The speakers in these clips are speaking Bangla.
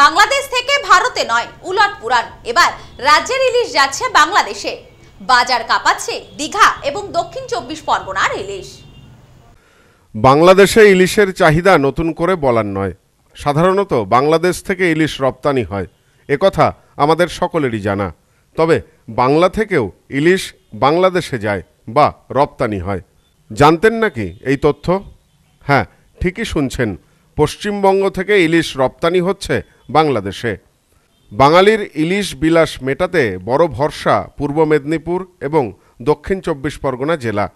বাংলাদেশ থেকে ভারতে নয় উলট পুরাণ এবার রাজ্যের ইলিশ যাচ্ছে বাংলাদেশে বাজার কাঁপাচ্ছে দীঘা এবং দক্ষিণ চব্বিশ পরগনার ইলিশ বাংলাদেশে ইলিশের চাহিদা নতুন করে বলার নয় সাধারণত বাংলাদেশ থেকে ইলিশ রপ্তানি হয় একথা আমাদের সকলেরই জানা তবে বাংলা থেকেও ইলিশ বাংলাদেশে যায় বা রপ্তানি হয় জানতেন নাকি এই তথ্য হ্যাঁ ঠিকই শুনছেন পশ্চিমবঙ্গ থেকে ইলিশ রপ্তানি হচ্ছে বাংলাদেশে বাঙালির ইলিশ বিলাস মেটাতে বড় ভরসা পূর্ব মেদিনীপুর এবং দক্ষিণ চব্বিশ পরগনা জেলা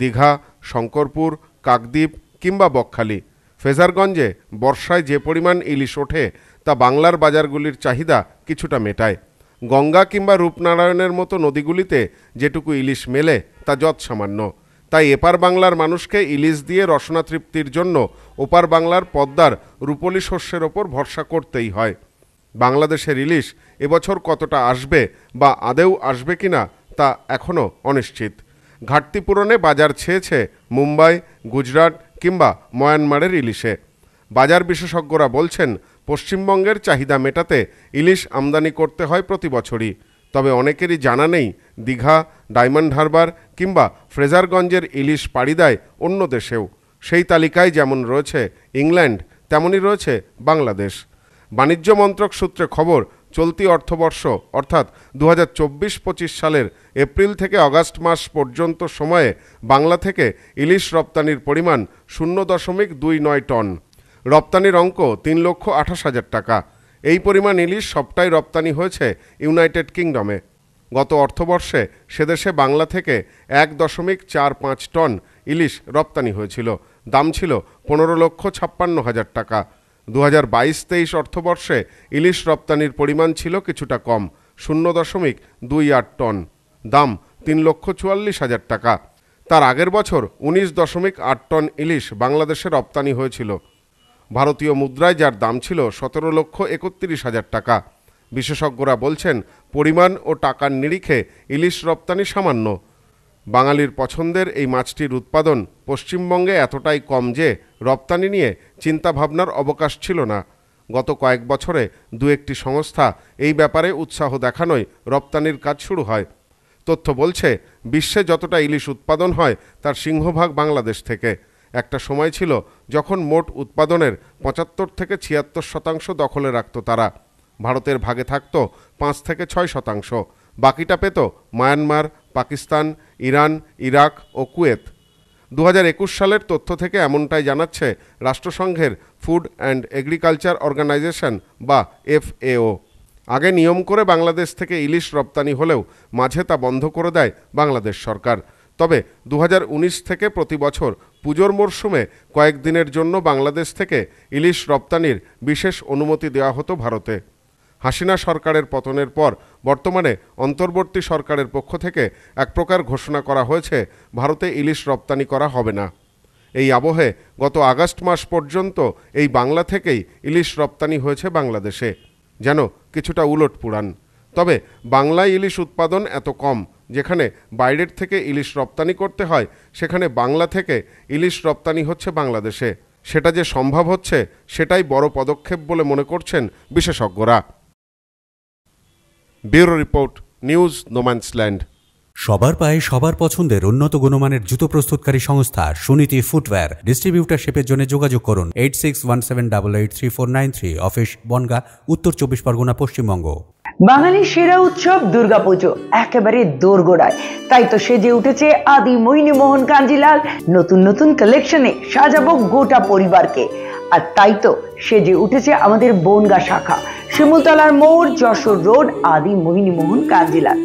দীঘা শঙ্করপুর কাকদ্বীপ কিংবা বকখালি ফেজারগঞ্জে বর্ষায় যে পরিমাণ ইলিশ ওঠে তা বাংলার বাজারগুলির চাহিদা কিছুটা মেটায় গঙ্গা কিংবা রূপনারায়ণের মতো নদীগুলিতে যেটুকু ইলিশ মেলে তা যৎসামান্য তাই এপার বাংলার মানুষকে ইলিশ দিয়ে রসনা তৃপ্তির জন্য ওপার বাংলার পদ্মার রূপলি শস্যের ওপর ভরসা করতেই হয় বাংলাদেশের ইলিশ এবছর কতটা আসবে বা আদেও আসবে কিনা তা এখনও অনিশ্চিত ঘাটতি পূরণে বাজার ছেয়েছে মুম্বাই গুজরাট কিংবা মায়ানমারের ইলিশে বাজার বিশেষজ্ঞরা বলছেন পশ্চিমবঙ্গের চাহিদা মেটাতে ইলিশ আমদানি করতে হয় প্রতি বছরই তবে অনেকেরই জানা নেই দীঘা ডায়মন্ড হারবার কিংবা ফ্রেজারগঞ্জের ইলিশ পাড়ি দেয় অন্য দেশেও সেই তালিকায় যেমন রয়েছে ইংল্যান্ড তেমনই রয়েছে বাংলাদেশ বাণিজ্য মন্ত্রক সূত্রে খবর চলতি অর্থবর্ষ অর্থাৎ দু হাজার সালের এপ্রিল থেকে অগাস্ট মাস পর্যন্ত সময়ে বাংলা থেকে ইলিশ রপ্তানির পরিমাণ শূন্য দশমিক দুই নয় টন রপ্তানির অঙ্ক তিন লক্ষ আঠাশ হাজার টাকা এই পরিমাণ ইলিশ সবটাই রপ্তানি হয়েছে ইউনাইটেড কিংডমে গত অর্থবর্ষে সেদেশে বাংলা থেকে এক দশমিক চার পাঁচ টন ইলিশ রপ্তানি হয়েছিল দাম ছিল পনেরো লক্ষ ছাপ্পান্ন হাজার টাকা দু হাজার বাইশ তেইশ অর্থবর্ষে ইলিশ রপ্তানির পরিমাণ ছিল কিছুটা কম শূন্য দশমিক দুই আট টন দাম তিন লক্ষ চুয়াল্লিশ হাজার টাকা তার আগের বছর উনিশ দশমিক আট টন ইলিশ বাংলাদেশে রপ্তানি হয়েছিল ভারতীয় মুদ্রায় যার দাম ছিল সতেরো লক্ষ একত্রিশ হাজার টাকা বিশেষজ্ঞরা বলছেন পরিমাণ ও টাকার নিরিখে ইলিশ রপ্তানি সামান্য বাঙালির পছন্দের এই মাছটির উৎপাদন পশ্চিমবঙ্গে এতটাই কম যে রপ্তানি নিয়ে চিন্তাভাবনার অবকাশ ছিল না গত কয়েক বছরে দু একটি সংস্থা এই ব্যাপারে উৎসাহ দেখানোয় রপ্তানির কাজ শুরু হয় তথ্য বলছে বিশ্বে যতটা ইলিশ উৎপাদন হয় তার সিংহভাগ বাংলাদেশ থেকে একটা সময় ছিল যখন মোট উৎপাদনের পঁচাত্তর থেকে ছিয়াত্তর শতাংশ দখলে রাখত তারা ভারতের ভাগে থাকত পাঁচ থেকে ছয় শতাংশ বাকিটা পেত মায়ানমার পাকিস্তান ইরান ইরাক ও কুয়েত দু সালের তথ্য থেকে এমনটাই জানাচ্ছে রাষ্ট্রসংঘের ফুড অ্যান্ড এগ্রিকালচার অর্গানাইজেশন বা এফএও আগে নিয়ম করে বাংলাদেশ থেকে ইলিশ রপ্তানি হলেও মাঝে তা বন্ধ করে দেয় বাংলাদেশ সরকার তবে দু থেকে প্রতি বছর পুজোর মরশুমে কয়েকদিনের জন্য বাংলাদেশ থেকে ইলিশ রপ্তানির বিশেষ অনুমতি দেওয়া হতো ভারতে হাসিনা সরকারের পতনের পর বর্তমানে অন্তর্বর্তী সরকারের পক্ষ থেকে এক প্রকার ঘোষণা করা হয়েছে ভারতে ইলিশ রপ্তানি করা হবে না এই আবহে গত আগস্ট মাস পর্যন্ত এই বাংলা থেকেই ইলিশ রপ্তানি হয়েছে বাংলাদেশে যেন কিছুটা উলট পুরাণ তবে বাংলায় ইলিশ উৎপাদন এত কম যেখানে বাইরের থেকে ইলিশ রপ্তানি করতে হয় সেখানে বাংলা থেকে ইলিশ রপ্তানি হচ্ছে বাংলাদেশে সেটা যে সম্ভব হচ্ছে সেটাই বড় পদক্ষেপ বলে মনে করছেন বিশেষজ্ঞরা ব্যুরো রিপোর্ট নিউজ নোম্যান্সল্যান্ড সবার পায়ে সবার পছন্দের উন্নত গুণমানের জুতো প্রস্তুতকারী সংস্থা সুনীতি ফুটওয়্যার ডিস্ট্রিবিউটারশিপের জন্য যোগাযোগ করুন eight six one seven double eight three four nine three office Bangaon Uttar Chabbish Pargana Paschimbanga বাঙালির সেরা উৎসব দুর্গাপুজো একেবারে দোরগোড়ায় তাই তো সেজে উঠেছে আদি মোহন কাঞ্জিলাল নতুন নতুন কালেকশনে সাজাবো গোটা পরিবারকে আর তাই তো সেজে উঠেছে আমাদের বনগা শাখা শিমুলতলার মোড় যশোর রোড আদি মোহিনী মোহন কাঞ্জিলাল